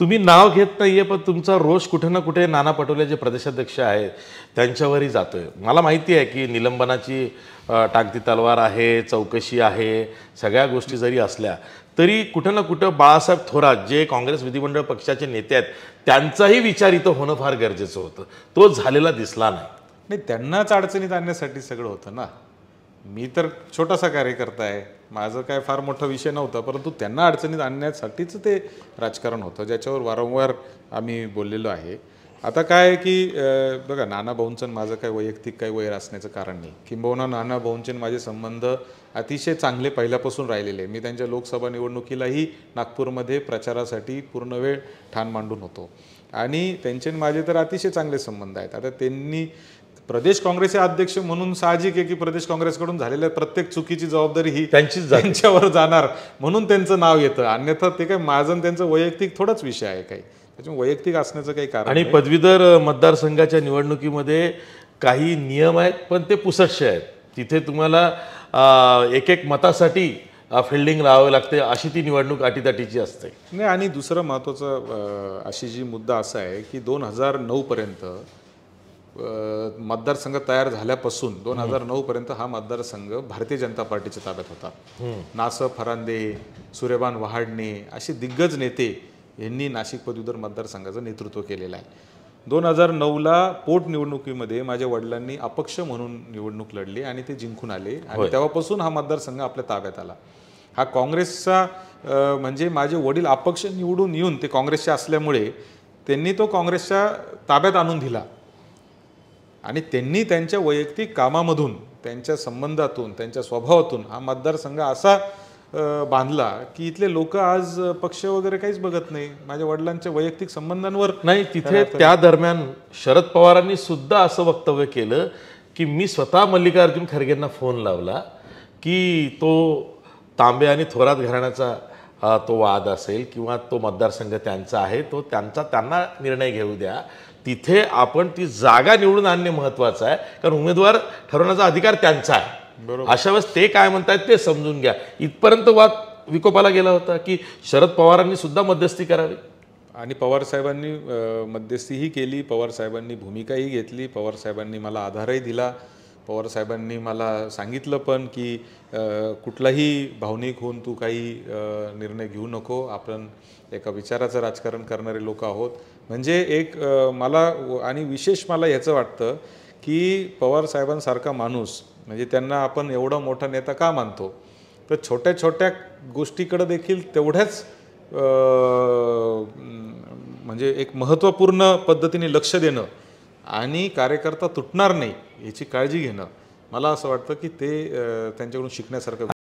तुम्ही नाव घेत नाहीये पण तुमचा रोष कुठे ना कुठे नाना पटोले जे प्रदेशाध्यक्ष आहेत त्यांच्यावरही जातोय मला माहिती आहे की निलंबनाची टांगती तलवार आहे चौकशी आहे सगळ्या गोष्टी जरी असल्या तरी कुठं ना कुठं बाळासाहेब थोरात जे काँग्रेस विधिमंडळ पक्षाचे नेते आहेत त्यांचाही विचार इथं होणं फार गरजेचं होतं तो झालेला दिसला नाही नाही त्यांनाच अडचणीत आणण्यासाठी सगळं होतं ना मी तर छोटासा कार्यकर्ता आहे माझं काय फार मोठा विषय नव्हता परंतु त्यांना अडचणीत आणण्यासाठीच ते राजकारण होतं ज्याच्यावर वारंवार आम्ही बोललेलो आहे आता काय की बघा नाना भाऊंचं माझं काय वैयक्तिक काही वैर असण्याचं कारण नाही किंबहुना नाना भाऊंचे माझे संबंध अतिशय चांगले पहिल्यापासून राहिलेले मी त्यांच्या लोकसभा निवडणुकीलाही नागपूरमध्ये प्रचारासाठी पूर्ण वेळ ठाण मांडून होतो आणि त्यांचे माझे तर अतिशय चांगले संबंध आहेत आता त्यांनी प्रदेश काँग्रेसचे अध्यक्ष म्हणून साहजिक आहे की प्रदेश काँग्रेसकडून झालेल्या प्रत्येक चुकीची जबाबदारी ही त्यांची त्यांच्यावर जाणार म्हणून त्यांचं नाव येतं अन्यथा ते काय माझं त्यांचं वैयक्तिक थोडाच विषय आहे काही त्याच्यामुळे वैयक्तिक असण्याचं काही कारण आणि पदवीधर मतदारसंघाच्या निवडणुकीमध्ये काही नियम आहेत पण ते पुसटसे आहेत तिथे तुम्हाला एक एक मतासाठी फिल्डिंग लावावी लागते अशी ती निवडणूक अटीतटीची असते नाही आणि दुसरं महत्त्वाचं अशी जी मुद्दा असा आहे की दोन हजार नऊपर्यंत मतदारसंघ तयार झाल्यापासून दोन हजार पर्यंत हा मतदारसंघ भारतीय जनता पार्टीच्या ताब्यात होता नास फरांदे सूर्यबान वहाडणे असे दिग्गज नेते यांनी नाशिक पदवीधर मतदारसंघाचं नेतृत्व केलेलं आहे दोन हजार नऊला पोटनिवडणुकीमध्ये माझ्या वडिलांनी अपक्ष म्हणून निवडणूक लढली आणि ते जिंकून आले आणि तेव्हापासून हा मतदारसंघ आपल्या ताब्यात आला हा काँग्रेसचा म्हणजे माझे वडील अपक्ष निवडून येऊन ते काँग्रेसचे असल्यामुळे त्यांनी तो काँग्रेसच्या ताब्यात आणून दिला आणि त्यांनी त्यांच्या वैयक्तिक कामामधून त्यांच्या संबंधातून त्यांच्या स्वभावातून हा मतदारसंघ असा बांधला की इथले लोक आज पक्ष वगैरे काहीच बघत नाही माझ्या वडिलांच्या वैयक्तिक संबंधांवर नाही तिथे त्या दरम्यान शरद पवारांनी सुद्धा असं वक्तव्य केलं की मी स्वतः मल्लिकार्जुन खरगेंना फोन लावला की तो तांबे आणि थोरात घराण्याचा तो वाद असेल किंवा तो मतदारसंघ त्यांचा आहे तो त्यांचा त्यांना निर्णय घेऊ द्या तिथे आपण ती जागा निवडून आणणे महत्त्वाचं आहे कारण उमेदवार ठरवण्याचा अधिकार त्यांचा आहे बरोबर अशा वेळेस ते काय म्हणतात ते समजून घ्या इथपर्यंत वाद विकोपाला गेला होता की शरद पवारांनी सुद्धा मध्यस्थी करावी आणि पवारसाहेबांनी मध्यस्थीही केली पवारसाहेबांनी भूमिकाही घेतली पवारसाहेबांनी मला आधारही दिला पवार साहेबांनी मला सांगितलं पण की कुठलाही भावनिक होऊन तू काही निर्णय घेऊ नको आपण एका विचाराचं राजकारण करणारे लोक आहोत म्हणजे एक मला आणि विशेष मला याचं वाटतं की पवार साहेबांसारखा माणूस म्हणजे त्यांना आपण एवढा मोठा नेता का मानतो तर छोट्या छोट्या गोष्टीकडं देखील तेवढ्याच म्हणजे एक महत्त्वपूर्ण पद्धतीने लक्ष देणं आणि कार्यकर्ता तुटणार नाही याची काळजी घेणं मला असं वाटतं की ते त्यांच्याकडून शिकण्यासारखं